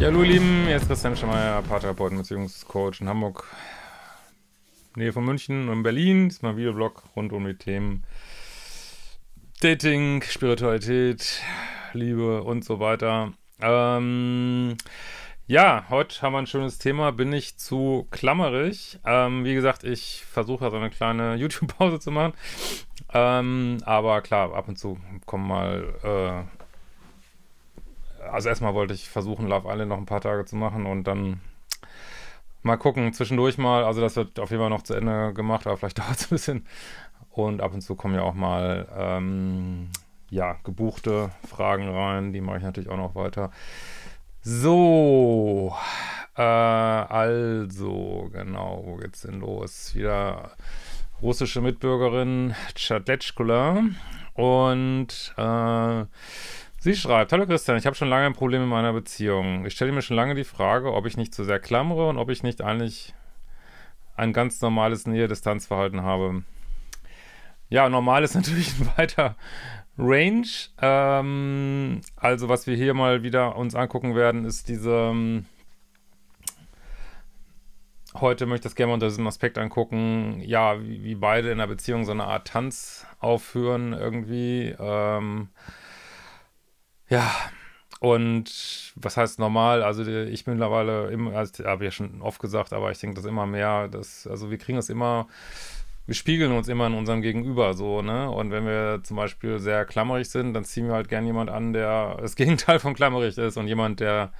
Ja, hallo ihr Lieben, jetzt Christian Schemeier, Paartherapeut und Beziehungscoach in Hamburg, Nähe von München und Berlin. Das ist mein Videoblog rund um die Themen Dating, Spiritualität, Liebe und so weiter. Ähm, ja, heute haben wir ein schönes Thema. Bin ich zu klammerig? Ähm, wie gesagt, ich versuche so eine kleine YouTube-Pause zu machen. Ähm, aber klar, ab und zu kommen mal äh, also erstmal wollte ich versuchen, Love Island noch ein paar Tage zu machen und dann mal gucken, zwischendurch mal. Also das wird auf jeden Fall noch zu Ende gemacht, aber vielleicht dauert es ein bisschen. Und ab und zu kommen ja auch mal ähm, ja, gebuchte Fragen rein. Die mache ich natürlich auch noch weiter. So, äh, also, genau, wo geht's denn los? Wieder russische Mitbürgerin Tschadletschkula und äh, Sie schreibt, Hallo Christian, ich habe schon lange ein Problem in meiner Beziehung. Ich stelle mir schon lange die Frage, ob ich nicht zu sehr klammere und ob ich nicht eigentlich ein ganz normales Nähe-Distanzverhalten habe. Ja, normal ist natürlich ein weiter Range. Ähm, also was wir hier mal wieder uns angucken werden, ist diese... Ähm, heute möchte ich das gerne unter diesem Aspekt angucken, ja, wie, wie beide in der Beziehung so eine Art Tanz aufführen irgendwie. Ähm, ja, und was heißt normal? Also ich bin mittlerweile, immer, also, habe ich ja schon oft gesagt, aber ich denke das immer mehr, dass, also wir kriegen das immer, wir spiegeln uns immer in unserem Gegenüber so, ne? Und wenn wir zum Beispiel sehr klammerig sind, dann ziehen wir halt gern jemand an, der das Gegenteil von klammerig ist und jemand, der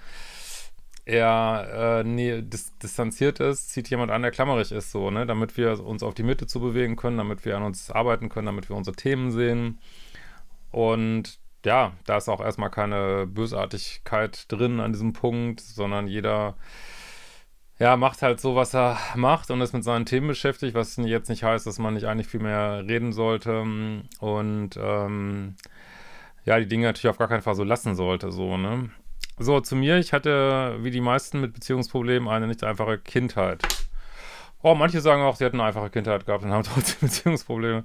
eher äh, nee, dis distanziert ist, zieht jemand an, der klammerig ist, so, ne? Damit wir uns auf die Mitte zu bewegen können, damit wir an uns arbeiten können, damit wir unsere Themen sehen. Und ja, da ist auch erstmal keine Bösartigkeit drin an diesem Punkt, sondern jeder ja, macht halt so, was er macht und ist mit seinen Themen beschäftigt, was jetzt nicht heißt, dass man nicht eigentlich viel mehr reden sollte und ähm, ja, die Dinge natürlich auf gar keinen Fall so lassen sollte, so, ne? So, zu mir, ich hatte, wie die meisten mit Beziehungsproblemen, eine nicht einfache Kindheit. Oh, manche sagen auch, sie hatten eine einfache Kindheit gehabt und haben trotzdem Beziehungsprobleme.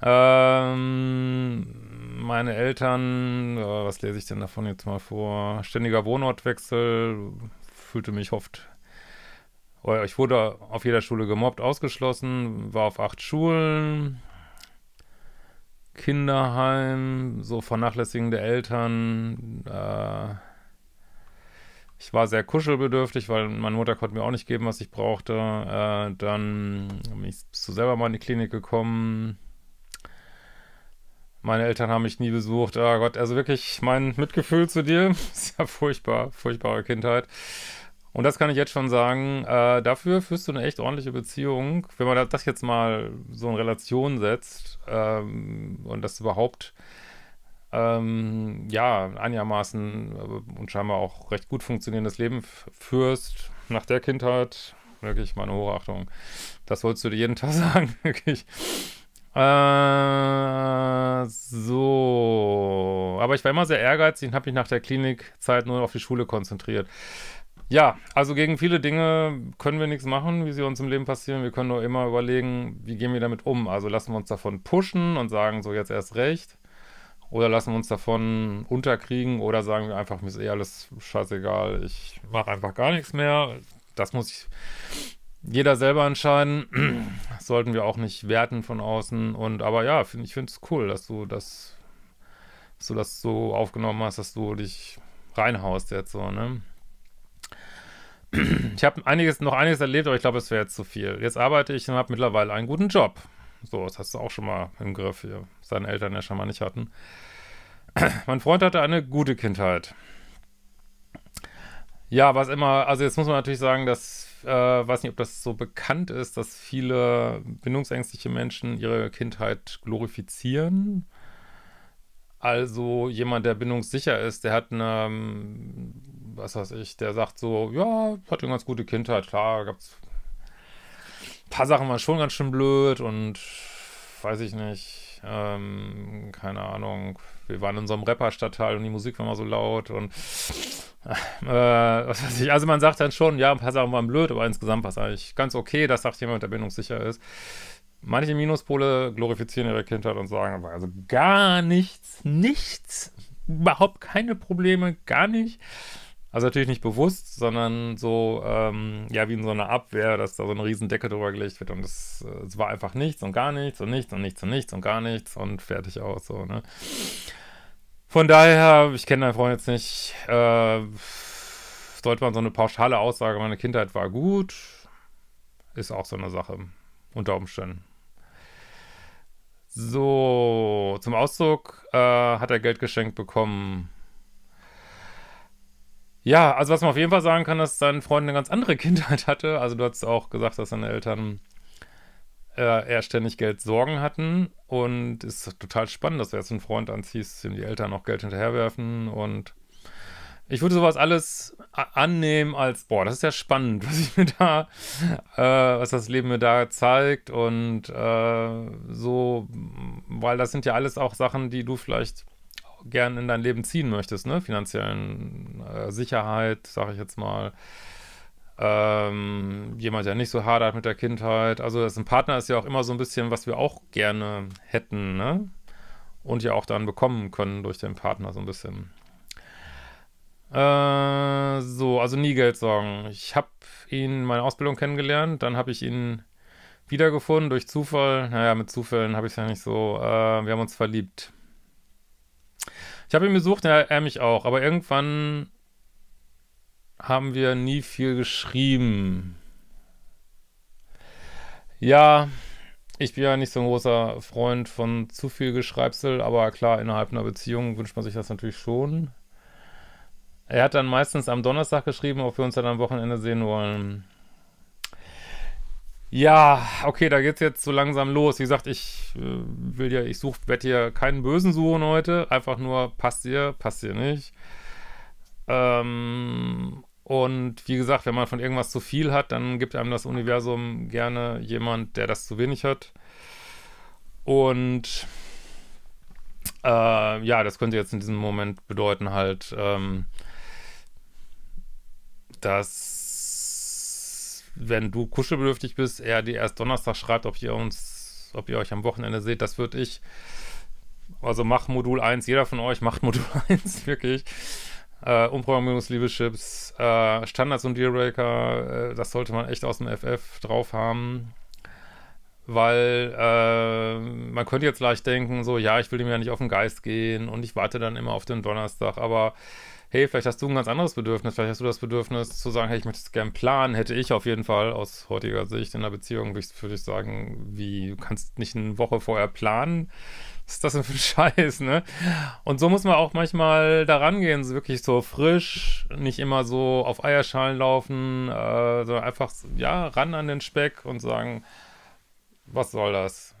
Ähm, meine Eltern, äh, was lese ich denn davon jetzt mal vor? Ständiger Wohnortwechsel, fühlte mich oft. Oh ich wurde auf jeder Schule gemobbt, ausgeschlossen, war auf acht Schulen, Kinderheim, so vernachlässigende Eltern. Äh, ich war sehr kuschelbedürftig, weil meine Mutter konnte mir auch nicht geben, was ich brauchte. Äh, dann bin ich selber mal in die Klinik gekommen. Meine Eltern haben mich nie besucht. Oh Gott, also wirklich mein Mitgefühl zu dir. Ist ja furchtbar, furchtbare Kindheit. Und das kann ich jetzt schon sagen. Äh, dafür führst du eine echt ordentliche Beziehung. Wenn man das jetzt mal so in Relation setzt ähm, und das überhaupt ähm, ja einigermaßen äh, und scheinbar auch recht gut funktionierendes Leben führst nach der Kindheit, wirklich meine Hochachtung. Das wolltest du dir jeden Tag sagen, wirklich. Äh, so. Aber ich war immer sehr ehrgeizig und habe mich nach der Klinikzeit nur auf die Schule konzentriert. Ja, also gegen viele Dinge können wir nichts machen, wie sie uns im Leben passieren. Wir können nur immer überlegen, wie gehen wir damit um. Also lassen wir uns davon pushen und sagen so jetzt erst recht. Oder lassen wir uns davon unterkriegen oder sagen wir einfach, mir ist eh alles scheißegal, ich mache einfach gar nichts mehr. Das muss ich jeder selber entscheiden. Sollten wir auch nicht werten von außen. Und aber ja, find, ich finde es cool, dass du das, dass du das so aufgenommen hast, dass du dich reinhaust jetzt so, ne? Ich habe einiges, noch einiges erlebt, aber ich glaube, es wäre jetzt zu viel. Jetzt arbeite ich und habe mittlerweile einen guten Job. So, das hast du auch schon mal im Griff hier. Seine Eltern ja schon mal nicht hatten. mein Freund hatte eine gute Kindheit. Ja, was immer, also jetzt muss man natürlich sagen, dass äh, weiß nicht, ob das so bekannt ist, dass viele bindungsängstliche Menschen ihre Kindheit glorifizieren. Also jemand, der bindungssicher ist, der hat eine, ähm, was weiß ich, der sagt so, ja, hatte eine ganz gute Kindheit, klar, gab's ein paar Sachen waren schon ganz schön blöd und weiß ich nicht, ähm, keine Ahnung, wir waren in so einem Rapper-Stadtteil und die Musik war mal so laut und äh, was weiß ich, also man sagt dann schon, ja, ein paar Sachen waren blöd, aber insgesamt war es eigentlich ganz okay, dass sagt jemand, der bindungssicher ist. Manche Minuspole glorifizieren ihre Kindheit und sagen aber also gar nichts, nichts, überhaupt keine Probleme, gar nicht. Also natürlich nicht bewusst, sondern so, ähm, ja, wie in so einer Abwehr, dass da so eine Riesendecke drüber gelegt wird und es war einfach nichts und gar nichts und nichts und nichts und nichts und gar nichts und fertig aus, so, ne? Von daher, ich kenne deinen Freund jetzt nicht, äh, sollte man so eine pauschale Aussage, meine Kindheit war gut, ist auch so eine Sache, unter Umständen. So, zum Ausdruck äh, hat er Geld geschenkt bekommen. Ja, also was man auf jeden Fall sagen kann, dass dein Freund eine ganz andere Kindheit hatte. Also du hast auch gesagt, dass deine Eltern äh, eher ständig Geldsorgen hatten. Und es ist total spannend, dass du jetzt einen Freund anziehst, dem die Eltern noch Geld hinterherwerfen. Und ich würde sowas alles annehmen als, boah, das ist ja spannend, was ich mir da, äh, was das Leben mir da zeigt. Und äh, so, weil das sind ja alles auch Sachen, die du vielleicht gern in dein Leben ziehen möchtest, ne? Finanziellen äh, Sicherheit, sage ich jetzt mal. Ähm, jemand, der nicht so hart hat mit der Kindheit. Also das ein Partner ist ja auch immer so ein bisschen, was wir auch gerne hätten, ne? Und ja auch dann bekommen können durch den Partner so ein bisschen. Äh, so, also nie Geld sorgen. Ich habe ihn meine Ausbildung kennengelernt, dann habe ich ihn wiedergefunden durch Zufall. Naja, mit Zufällen habe ich es ja nicht so. Äh, wir haben uns verliebt. Ich habe ihn besucht, ja, er mich auch, aber irgendwann haben wir nie viel geschrieben. Ja, ich bin ja nicht so ein großer Freund von zu viel Geschreibsel, aber klar, innerhalb einer Beziehung wünscht man sich das natürlich schon. Er hat dann meistens am Donnerstag geschrieben, ob wir uns dann am Wochenende sehen wollen. Ja, okay, da geht's jetzt so langsam los. Wie gesagt, ich äh, will ja, ich suche, werde hier keinen Bösen suchen heute. Einfach nur, passt dir, passt dir nicht. Ähm, und wie gesagt, wenn man von irgendwas zu viel hat, dann gibt einem das Universum gerne jemand, der das zu wenig hat. Und äh, ja, das könnte jetzt in diesem Moment bedeuten halt, ähm, dass wenn du kuschelbedürftig bist, er dir erst Donnerstag schreibt, ob ihr uns, ob ihr euch am Wochenende seht, das würde ich. Also mach Modul 1, jeder von euch macht Modul 1, wirklich. Äh, Umprogrammierungs-Liebeships, äh, Standards und Dealbreaker, äh, das sollte man echt aus dem FF drauf haben. Weil äh, man könnte jetzt leicht denken, so, ja, ich will dem ja nicht auf den Geist gehen und ich warte dann immer auf den Donnerstag, aber hey, vielleicht hast du ein ganz anderes Bedürfnis, vielleicht hast du das Bedürfnis zu sagen, hey, ich möchte es gerne planen, hätte ich auf jeden Fall aus heutiger Sicht in der Beziehung, würde ich, würde ich sagen, wie, du kannst nicht eine Woche vorher planen, was ist das denn für ein Scheiß, ne? Und so muss man auch manchmal daran gehen, so wirklich so frisch, nicht immer so auf Eierschalen laufen, äh, sondern einfach, ja, ran an den Speck und sagen, was soll das?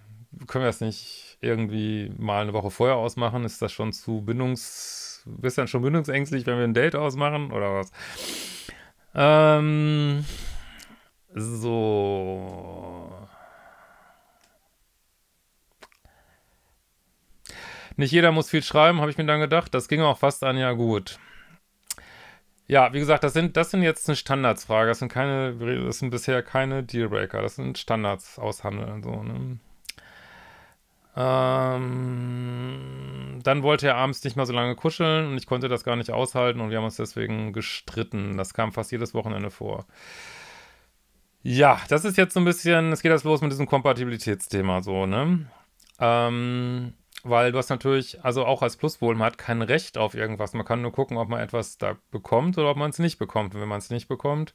Können wir das nicht irgendwie mal eine Woche vorher ausmachen? Ist das schon zu bindungs bist dann schon bindungsängstlich, wenn wir ein Date ausmachen oder was? Ähm, so. Nicht jeder muss viel schreiben, habe ich mir dann gedacht. Das ging auch fast ein Jahr gut. Ja, wie gesagt, das sind, das sind jetzt eine Standardsfrage. Das sind keine, das sind bisher keine Dealbreaker. Das sind Standards aushandeln. So, ne? Ähm dann wollte er abends nicht mehr so lange kuscheln und ich konnte das gar nicht aushalten und wir haben uns deswegen gestritten. Das kam fast jedes Wochenende vor. Ja, das ist jetzt so ein bisschen, es geht das los mit diesem Kompatibilitätsthema so, ne? Ähm, weil du hast natürlich, also auch als Pluswohl, man hat kein Recht auf irgendwas. Man kann nur gucken, ob man etwas da bekommt oder ob man es nicht bekommt. Und wenn man es nicht bekommt,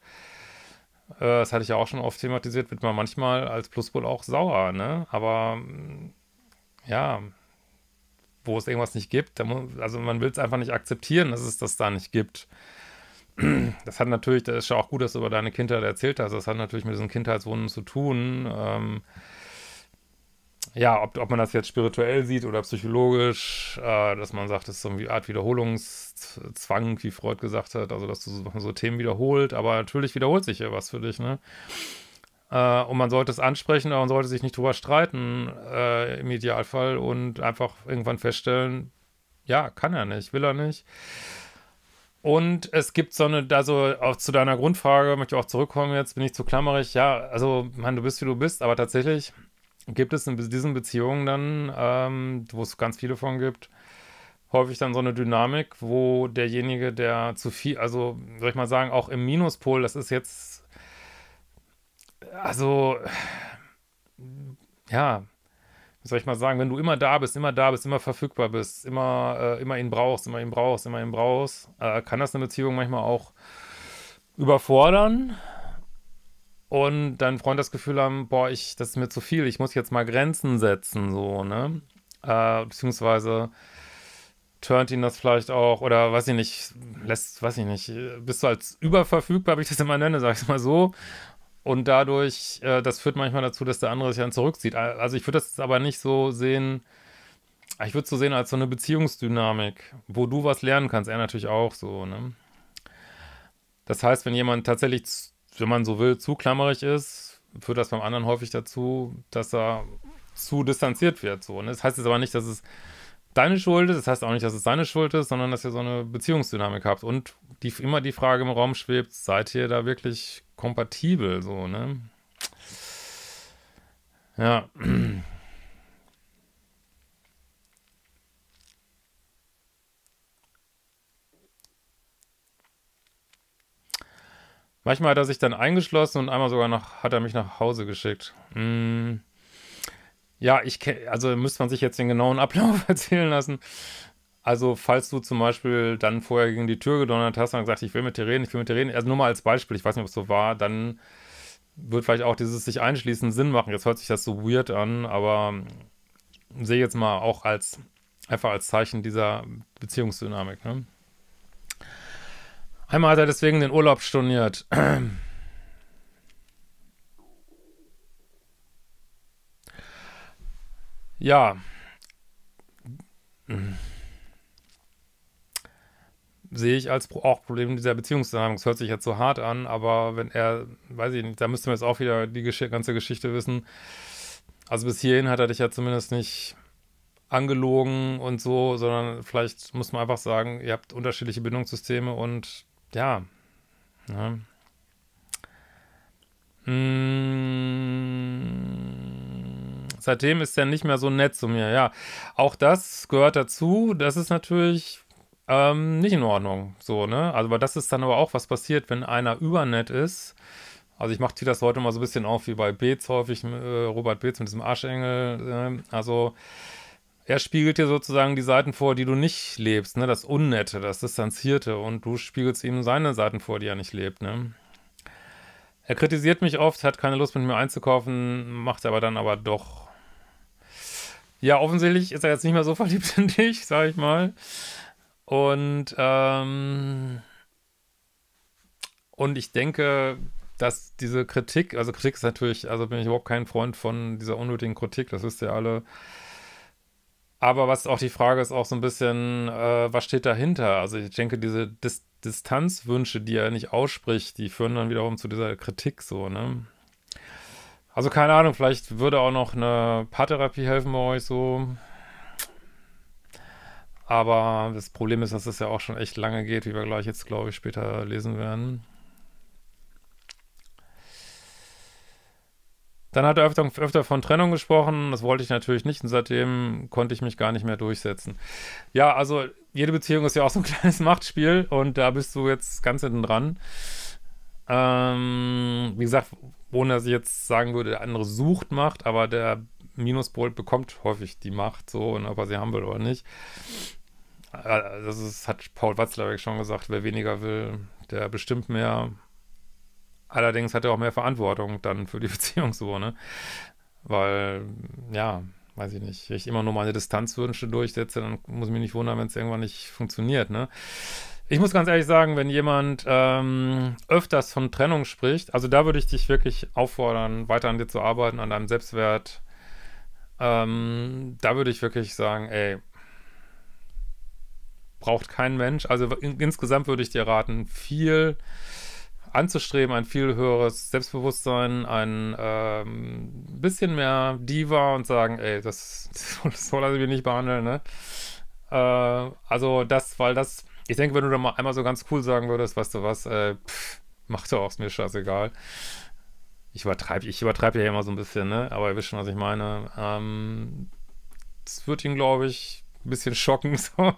äh, das hatte ich ja auch schon oft thematisiert, wird man manchmal als Pluswohl auch sauer, ne? Aber ja, wo es irgendwas nicht gibt. Also man will es einfach nicht akzeptieren, dass es das da nicht gibt. Das hat natürlich, das ist ja auch gut, dass du über deine Kindheit erzählt hast. Das hat natürlich mit diesen Kindheitswunden zu tun. Ähm, ja, ob, ob man das jetzt spirituell sieht oder psychologisch, äh, dass man sagt, das ist so eine Art Wiederholungszwang, wie Freud gesagt hat, also dass du so, so Themen wiederholt, aber natürlich wiederholt sich ja was für dich, ne? Äh, und man sollte es ansprechen, aber man sollte sich nicht drüber streiten äh, im Idealfall und einfach irgendwann feststellen, ja, kann er nicht, will er nicht. Und es gibt so eine, also auch zu deiner Grundfrage möchte ich auch zurückkommen, jetzt bin ich zu klammerig. Ja, also, man, du bist wie du bist, aber tatsächlich gibt es in diesen Beziehungen dann, ähm, wo es ganz viele von gibt, häufig dann so eine Dynamik, wo derjenige, der zu viel, also soll ich mal sagen, auch im Minuspol, das ist jetzt also, ja, wie soll ich mal sagen, wenn du immer da bist, immer da bist, immer verfügbar bist, immer, äh, immer ihn brauchst, immer ihn brauchst, immer ihn brauchst, äh, kann das eine Beziehung manchmal auch überfordern und dein Freund das Gefühl haben, boah, ich, das ist mir zu viel, ich muss jetzt mal Grenzen setzen, so, ne? Äh, beziehungsweise turnt ihn das vielleicht auch oder weiß ich nicht, lässt, weiß ich nicht, bist du als überverfügbar, wie ich das immer nenne, sag ich mal so, und dadurch, äh, das führt manchmal dazu, dass der andere sich dann zurückzieht. Also ich würde das aber nicht so sehen, ich würde es so sehen als so eine Beziehungsdynamik, wo du was lernen kannst, er natürlich auch so, ne? Das heißt, wenn jemand tatsächlich, wenn man so will, zu klammerig ist, führt das beim anderen häufig dazu, dass er zu distanziert wird, so, ne? Das heißt jetzt aber nicht, dass es deine Schuld ist. Das heißt auch nicht, dass es seine Schuld ist, sondern dass ihr so eine Beziehungsdynamik habt. Und die, immer die Frage im Raum schwebt, seid ihr da wirklich kompatibel? So, ne? Ja. Manchmal hat er sich dann eingeschlossen und einmal sogar noch hat er mich nach Hause geschickt. Mmh. Ja, ich also müsste man sich jetzt den genauen Ablauf erzählen lassen. Also, falls du zum Beispiel dann vorher gegen die Tür gedonnert hast und gesagt, ich will mit dir reden, ich will mit dir reden, also nur mal als Beispiel, ich weiß nicht, ob es so war, dann wird vielleicht auch dieses sich einschließen Sinn machen. Jetzt hört sich das so weird an, aber sehe jetzt mal auch als einfach als Zeichen dieser Beziehungsdynamik. Ne? Einmal hat er deswegen den Urlaub storniert. Ja. Sehe ich als auch Problem dieser Beziehungsdynamik. Das hört sich jetzt so hart an, aber wenn er, weiß ich nicht, da müsste man jetzt auch wieder die Gesch ganze Geschichte wissen. Also bis hierhin hat er dich ja zumindest nicht angelogen und so, sondern vielleicht muss man einfach sagen, ihr habt unterschiedliche Bindungssysteme und ja. Ne? Mm. Seitdem ist er nicht mehr so nett zu mir. Ja, auch das gehört dazu. Das ist natürlich ähm, nicht in Ordnung. So, ne? Also, aber das ist dann aber auch, was passiert, wenn einer übernett ist. Also ich mache dir das heute mal so ein bisschen auf wie bei Beetz häufig, äh, Robert Beetz mit diesem Arschengel. Äh, also er spiegelt dir sozusagen die Seiten vor, die du nicht lebst, ne? Das Unnette, das Distanzierte und du spiegelst ihm seine Seiten vor, die er nicht lebt, ne? Er kritisiert mich oft, hat keine Lust mit mir einzukaufen, macht aber dann aber doch ja, offensichtlich ist er jetzt nicht mehr so verliebt in dich, sag ich mal. Und, ähm, und ich denke, dass diese Kritik, also Kritik ist natürlich, also bin ich überhaupt kein Freund von dieser unnötigen Kritik, das wisst ihr alle. Aber was auch die Frage ist, auch so ein bisschen, äh, was steht dahinter? Also ich denke, diese Dis Distanzwünsche, die er nicht ausspricht, die führen dann wiederum zu dieser Kritik so, ne? Also keine Ahnung, vielleicht würde auch noch eine Paartherapie helfen bei euch so. Aber das Problem ist, dass es das ja auch schon echt lange geht, wie wir gleich jetzt, glaube ich, später lesen werden. Dann hat er öfter, öfter, von Trennung gesprochen. Das wollte ich natürlich nicht und seitdem konnte ich mich gar nicht mehr durchsetzen. Ja, also jede Beziehung ist ja auch so ein kleines Machtspiel und da bist du jetzt ganz hinten dran. Ähm, wie gesagt, ohne dass ich jetzt sagen würde, der andere sucht Macht, aber der Minuspol bekommt häufig die Macht, so, und ob er sie haben will oder nicht. Äh, das ist, hat Paul Watzlawick schon gesagt, wer weniger will, der bestimmt mehr. Allerdings hat er auch mehr Verantwortung dann für die Beziehung so, ne? Weil, ja, weiß ich nicht, wenn ich immer nur meine Distanzwünsche durchsetze, dann muss ich mich nicht wundern, wenn es irgendwann nicht funktioniert, ne? Ich muss ganz ehrlich sagen, wenn jemand ähm, öfters von Trennung spricht, also da würde ich dich wirklich auffordern, weiter an dir zu arbeiten, an deinem Selbstwert. Ähm, da würde ich wirklich sagen, ey, braucht kein Mensch. Also in, insgesamt würde ich dir raten, viel anzustreben, ein viel höheres Selbstbewusstsein, ein ähm, bisschen mehr Diva und sagen, ey, das, das so lasse mich nicht behandeln, ne? Äh, also das, weil das ich denke, wenn du da mal einmal so ganz cool sagen würdest, weißt du was, äh, pff, mach doch aus mir scheißegal. Ich übertreibe ich übertreib ja immer so ein bisschen, ne? aber ihr wisst schon, was ich meine. Ähm, das wird ihn, glaube ich, ein bisschen schocken so.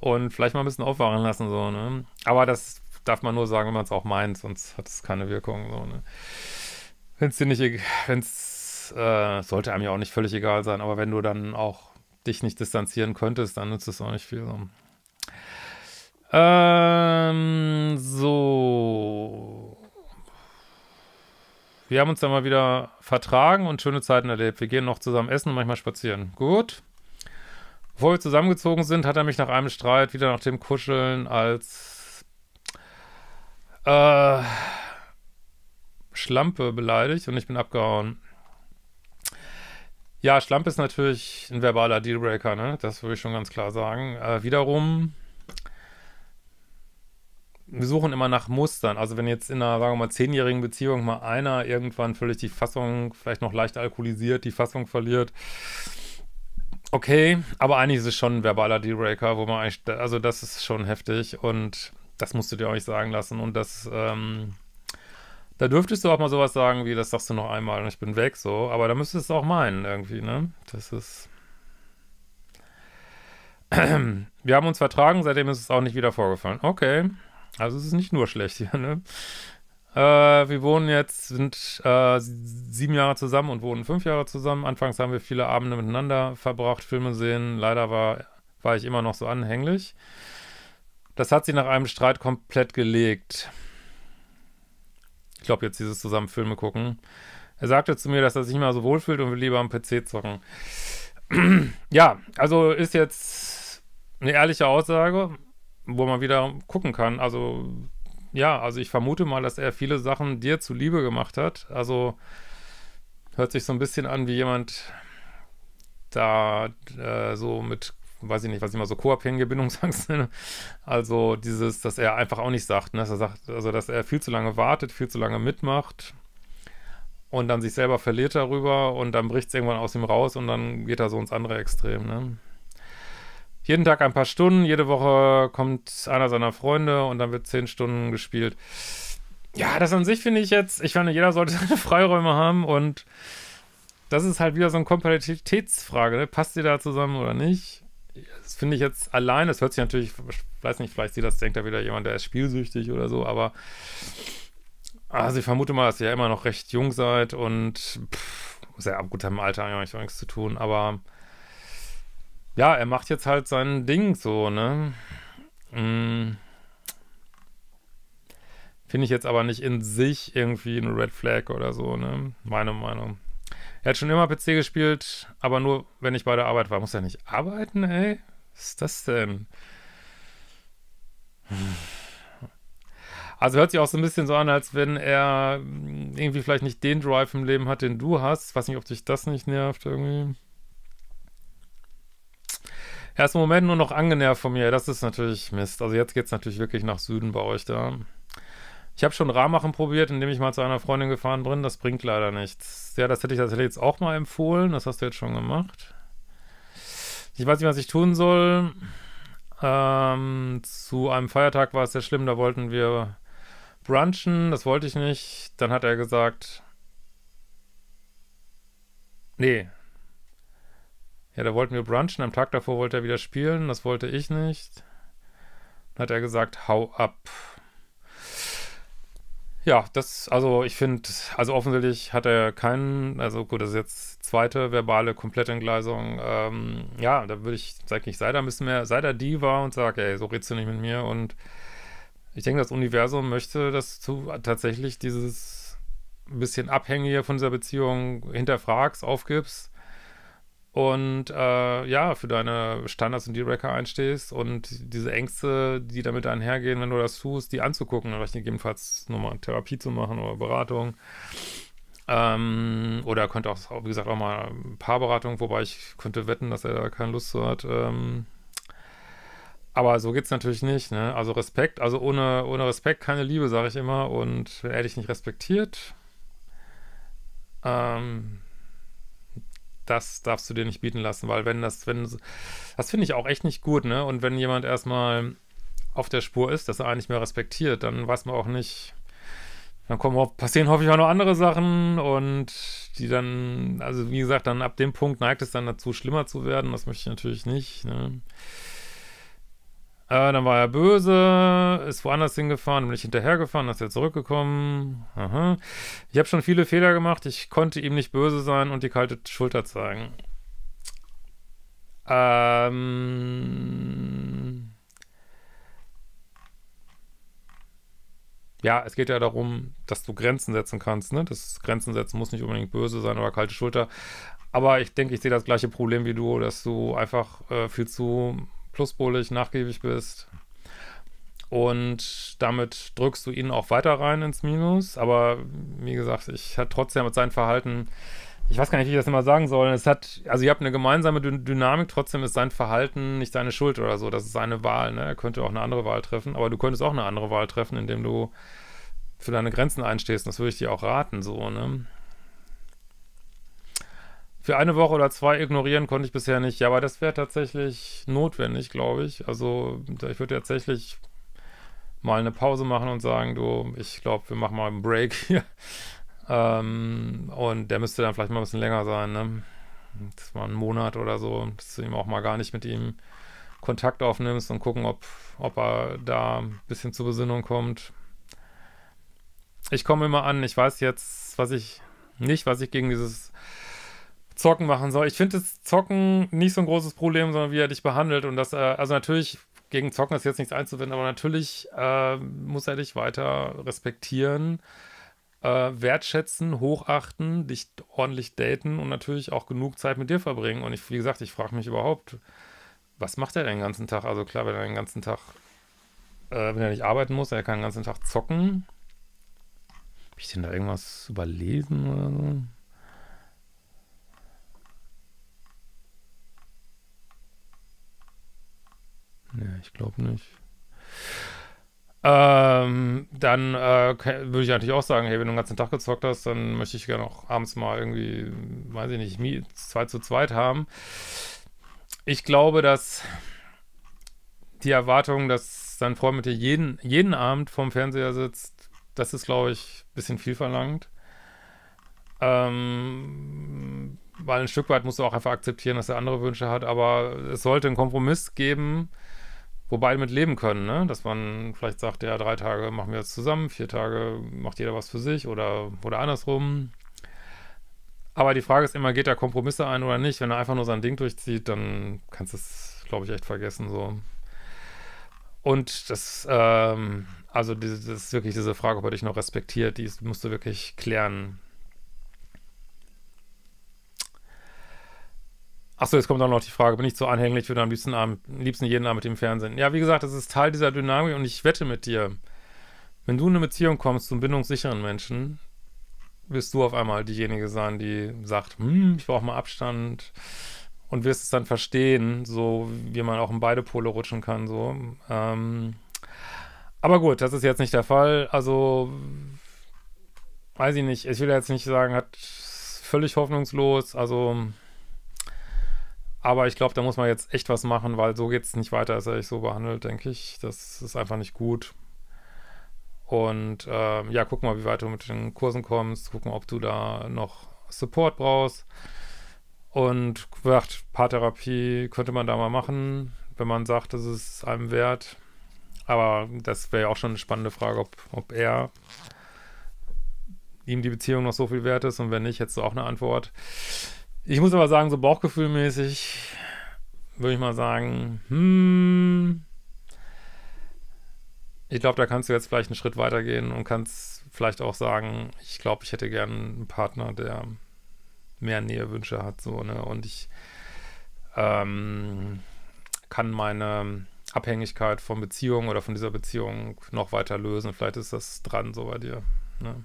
und vielleicht mal ein bisschen aufwachen lassen. so. Ne? Aber das darf man nur sagen, wenn man es auch meint, sonst hat es keine Wirkung. So, ne? Wenn es dir nicht, e-, wenn es, äh, sollte einem ja auch nicht völlig egal sein, aber wenn du dann auch dich nicht distanzieren könntest, dann nützt es auch nicht viel. So. Ähm, so. Wir haben uns dann mal wieder vertragen und schöne Zeiten erlebt. Wir gehen noch zusammen essen und manchmal spazieren. Gut. Bevor wir zusammengezogen sind, hat er mich nach einem Streit wieder nach dem Kuscheln als äh, Schlampe beleidigt und ich bin abgehauen. Ja, Schlampe ist natürlich ein verbaler Dealbreaker, ne? Das würde ich schon ganz klar sagen. Äh, wiederum wir suchen immer nach Mustern. Also wenn jetzt in einer, sagen wir mal, zehnjährigen Beziehung mal einer irgendwann völlig die Fassung, vielleicht noch leicht alkoholisiert, die Fassung verliert. Okay, aber eigentlich ist es schon ein verbaler Dealbreaker, wo man eigentlich, also das ist schon heftig und das musst du dir auch nicht sagen lassen und das, ähm, da dürftest du auch mal sowas sagen wie, das sagst du noch einmal und ich bin weg, so, aber da müsstest du es auch meinen irgendwie, ne? Das ist... Wir haben uns vertragen, seitdem ist es auch nicht wieder vorgefallen. Okay. Also es ist nicht nur schlecht hier, ne? Äh, wir wohnen jetzt, sind äh, sieben Jahre zusammen und wohnen fünf Jahre zusammen. Anfangs haben wir viele Abende miteinander verbracht, Filme sehen. Leider war, war ich immer noch so anhänglich. Das hat sie nach einem Streit komplett gelegt. Ich glaube, jetzt dieses zusammen Filme gucken. Er sagte zu mir, dass er sich nicht mehr so wohlfühlt und will lieber am PC zocken. ja, also ist jetzt eine ehrliche Aussage wo man wieder gucken kann. Also ja, also ich vermute mal, dass er viele Sachen dir zuliebe gemacht hat. Also hört sich so ein bisschen an wie jemand da äh, so mit, weiß ich nicht, was ich mal so co-abhängige Bindungsangst nenne. Also dieses, dass er einfach auch nicht sagt, ne? dass er sagt, also dass er viel zu lange wartet, viel zu lange mitmacht und dann sich selber verliert darüber und dann bricht es irgendwann aus ihm raus und dann geht er so ins andere Extrem, ne? jeden Tag ein paar Stunden, jede Woche kommt einer seiner Freunde und dann wird zehn Stunden gespielt. Ja, das an sich finde ich jetzt, ich finde, jeder sollte seine Freiräume haben und das ist halt wieder so eine Kompatibilitätsfrage. Ne? Passt ihr da zusammen oder nicht? Das finde ich jetzt allein, das hört sich natürlich, ich weiß nicht, vielleicht sieht das, denkt da wieder jemand, der ist spielsüchtig oder so, aber also ich vermute mal, dass ihr ja immer noch recht jung seid und pff, sehr ab im Alter eigentlich auch nichts zu tun, aber ja, er macht jetzt halt sein Ding so, ne? Mm. Finde ich jetzt aber nicht in sich irgendwie eine Red Flag oder so, ne? Meine Meinung. Er hat schon immer PC gespielt, aber nur, wenn ich bei der Arbeit war. Muss er nicht arbeiten, ey? Was ist das denn? Also hört sich auch so ein bisschen so an, als wenn er mm, irgendwie vielleicht nicht den Drive im Leben hat, den du hast. Ich weiß nicht, ob dich das nicht nervt irgendwie. Er ist im Moment nur noch angenervt von mir. Das ist natürlich Mist. Also jetzt geht es natürlich wirklich nach Süden bei euch da. Ich habe schon Rahmachen probiert, indem ich mal zu einer Freundin gefahren bin. Das bringt leider nichts. Ja, das hätte ich tatsächlich jetzt auch mal empfohlen. Das hast du jetzt schon gemacht. Ich weiß nicht, was ich tun soll. Ähm, zu einem Feiertag war es sehr schlimm. Da wollten wir brunchen. Das wollte ich nicht. Dann hat er gesagt... Nee, ja, da wollten wir brunchen. Am Tag davor wollte er wieder spielen. Das wollte ich nicht. Dann hat er gesagt, hau ab. Ja, das, also ich finde, also offensichtlich hat er keinen, also gut, das ist jetzt zweite verbale Komplettentgleisung. Ähm, ja, da würde ich, sag ich, sei da ein bisschen mehr, sei da Diva und sag, ey, so redst du nicht mit mir. Und ich denke, das Universum möchte, dass du tatsächlich dieses bisschen Abhängige von dieser Beziehung hinterfragst, aufgibst und äh, ja, für deine Standards und Dealbreaker einstehst und diese Ängste, die damit einhergehen, wenn du das tust, die anzugucken, vielleicht gegebenenfalls nochmal Therapie zu machen oder Beratung. Ähm, oder könnte auch, wie gesagt, auch mal Paarberatung, wobei ich könnte wetten, dass er da keine Lust zu hat. Ähm, aber so geht es natürlich nicht, ne? Also Respekt, also ohne, ohne Respekt keine Liebe, sage ich immer. Und wenn er dich nicht respektiert, ähm, das darfst du dir nicht bieten lassen, weil wenn das, wenn, das finde ich auch echt nicht gut, ne? Und wenn jemand erstmal auf der Spur ist, dass er einen nicht mehr respektiert, dann weiß man auch nicht, dann kommen, passieren häufig auch noch andere Sachen und die dann, also wie gesagt, dann ab dem Punkt neigt es dann dazu, schlimmer zu werden. Das möchte ich natürlich nicht. Ne? Äh, dann war er böse, ist woanders hingefahren, bin ich hinterhergefahren, ist jetzt zurückgekommen. Aha. Ich habe schon viele Fehler gemacht, ich konnte ihm nicht böse sein und die kalte Schulter zeigen. Ähm ja, es geht ja darum, dass du Grenzen setzen kannst. Ne? Das Grenzen setzen muss nicht unbedingt böse sein oder kalte Schulter. Aber ich denke, ich sehe das gleiche Problem wie du, dass du einfach äh, viel zu pluspolig, nachgiebig bist. Und damit drückst du ihn auch weiter rein ins Minus. Aber wie gesagt, ich hatte trotzdem mit seinem Verhalten, ich weiß gar nicht, wie ich das immer sagen soll. Es hat, also ihr habt eine gemeinsame D Dynamik, trotzdem ist sein Verhalten nicht seine Schuld oder so. Das ist seine Wahl. Ne? Er könnte auch eine andere Wahl treffen, aber du könntest auch eine andere Wahl treffen, indem du für deine Grenzen einstehst. Das würde ich dir auch raten, so, ne? für eine Woche oder zwei ignorieren konnte ich bisher nicht. Ja, aber das wäre tatsächlich notwendig, glaube ich. Also ich würde tatsächlich mal eine Pause machen und sagen, du, ich glaube, wir machen mal einen Break hier. ähm, und der müsste dann vielleicht mal ein bisschen länger sein, ne? Das war ein Monat oder so, dass du ihm auch mal gar nicht mit ihm Kontakt aufnimmst und gucken, ob, ob er da ein bisschen zur Besinnung kommt. Ich komme immer an, ich weiß jetzt, was ich nicht, was ich gegen dieses Zocken machen soll. Ich finde das Zocken nicht so ein großes Problem, sondern wie er dich behandelt. Und das, äh, also natürlich, gegen Zocken ist jetzt nichts einzuwenden, aber natürlich äh, muss er dich weiter respektieren, äh, wertschätzen, hochachten, dich ordentlich daten und natürlich auch genug Zeit mit dir verbringen. Und ich, wie gesagt, ich frage mich überhaupt, was macht er den ganzen Tag? Also klar, wenn er den ganzen Tag, äh, wenn er nicht arbeiten muss, er kann den ganzen Tag zocken. Habe ich denn da irgendwas überlesen oder so? ich glaube nicht. Ähm, dann äh, würde ich natürlich auch sagen, hey, wenn du den ganzen Tag gezockt hast, dann möchte ich gerne auch abends mal irgendwie, weiß ich nicht, zwei zu zweit haben. Ich glaube, dass die Erwartung, dass dein Freund mit dir jeden, jeden Abend vorm Fernseher sitzt, das ist, glaube ich, ein bisschen viel verlangt. Ähm, weil ein Stück weit musst du auch einfach akzeptieren, dass er andere Wünsche hat, aber es sollte einen Kompromiss geben, wo beide mit leben können, ne? Dass man vielleicht sagt, ja, drei Tage machen wir jetzt zusammen, vier Tage macht jeder was für sich oder, oder andersrum. Aber die Frage ist immer, geht da Kompromisse ein oder nicht? Wenn er einfach nur sein Ding durchzieht, dann kannst du es, glaube ich, echt vergessen, so. Und das, ähm, also das ist wirklich diese Frage, ob er dich noch respektiert, die musst du wirklich klären. Achso, jetzt kommt auch noch die Frage, bin ich zu anhänglich, würde am liebsten, Abend, liebsten jeden Abend mit dem Fernsehen. Ja, wie gesagt, das ist Teil dieser Dynamik und ich wette mit dir, wenn du in eine Beziehung kommst zum bindungssicheren Menschen, wirst du auf einmal diejenige sein, die sagt, hm, ich brauche mal Abstand und wirst es dann verstehen, so wie man auch in beide Pole rutschen kann, so. Ähm, aber gut, das ist jetzt nicht der Fall. Also, weiß ich nicht, ich will jetzt nicht sagen, hat völlig hoffnungslos, also aber ich glaube, da muss man jetzt echt was machen, weil so geht es nicht weiter, dass er sich so behandelt, denke ich. Das ist einfach nicht gut. Und ähm, ja, guck mal, wie weit du mit den Kursen kommst, Guck mal, ob du da noch Support brauchst. Und gesagt, Paartherapie könnte man da mal machen, wenn man sagt, das ist einem wert. Aber das wäre ja auch schon eine spannende Frage, ob, ob er ihm die Beziehung noch so viel wert ist und wenn nicht, hättest du auch eine Antwort. Ich muss aber sagen, so bauchgefühlmäßig würde ich mal sagen, hm, ich glaube, da kannst du jetzt vielleicht einen Schritt weitergehen und kannst vielleicht auch sagen, ich glaube, ich hätte gern einen Partner, der mehr Nähewünsche hat, so, ne? Und ich ähm, kann meine Abhängigkeit von Beziehung oder von dieser Beziehung noch weiter lösen. Vielleicht ist das dran so bei dir. Ne?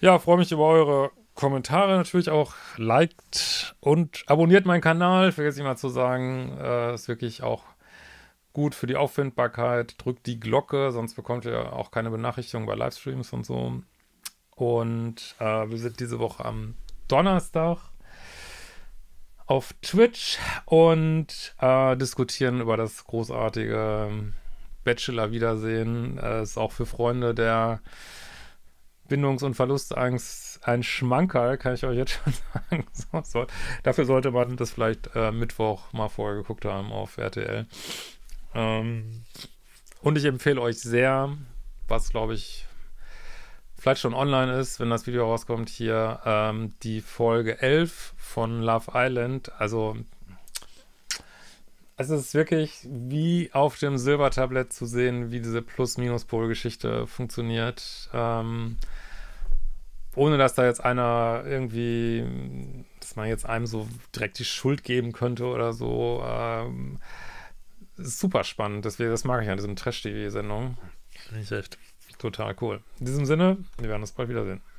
Ja, freue mich über eure Kommentare natürlich auch, liked und abonniert meinen Kanal, vergesst nicht mal zu sagen, äh, ist wirklich auch gut für die Auffindbarkeit, drückt die Glocke, sonst bekommt ihr auch keine Benachrichtigung bei Livestreams und so. Und äh, wir sind diese Woche am Donnerstag auf Twitch und äh, diskutieren über das großartige Bachelor-Wiedersehen. Äh, ist auch für Freunde der Bindungs- und Verlustangst ein Schmankerl, kann ich euch jetzt schon sagen. So, so. Dafür sollte man das vielleicht äh, Mittwoch mal vorher geguckt haben auf RTL. Ähm, und ich empfehle euch sehr, was glaube ich vielleicht schon online ist, wenn das Video rauskommt, hier ähm, die Folge 11 von Love Island. Also es ist wirklich wie auf dem Silbertablett zu sehen, wie diese Plus-Minus-Pol-Geschichte funktioniert. Ähm, ohne dass da jetzt einer irgendwie, dass man jetzt einem so direkt die Schuld geben könnte oder so. Ähm, super spannend, deswegen, das mag ich an diesem Trash-TV-Sendung. Nicht echt. Total cool. In diesem Sinne, wir werden uns bald wiedersehen.